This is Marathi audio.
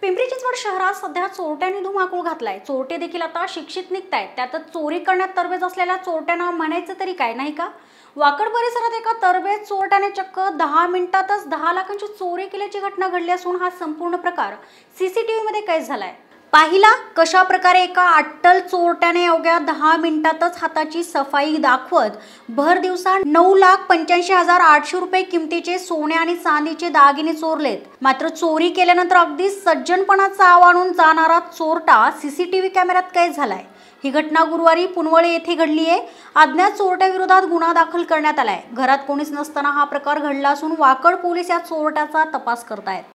पिंपरी चिंचवड शहरात सध्या चोरट्यांनी धुमाकूळ घातलाय चोरटे देखील आता शिक्षित निघत आहेत त्यातच चोरी करण्यात तरबेज असलेल्या चोरट्यांना म्हणायचं तरी काय नाही का वाकड परिसरात एका तरबेज चोरट्याने चक्क दहा मिनिटातच दहा लाखांची चोरी केल्याची घटना घडली असून हा संपूर्ण प्रकार मध्ये कैद झालाय पाहिला कशा प्रकारे एका अट्टल चोरट्याने अवघ्या दहा मिनिटातच हाताची सफाई दाखवत भर दिवसा नऊ लाख पंच्याऐंशी हजार आठशे रुपये किमतीचे सोने आणि चांदीचे दागिने चोरलेत मात्र चोरी केल्यानंतर अगदी सज्जनपणाचा आव आणून जाणारा चोरटा सीसीटीव्ही कॅमेऱ्यात कैद झालाय ही घटना गुरुवारी पुनवळे येथे घडली आहे अज्ञात चोरट्याविरोधात गुन्हा दाखल करण्यात आलाय घरात कोणीच नसताना हा प्रकार घडला असून वाकड पोलीस या चोरट्याचा तपास करतायत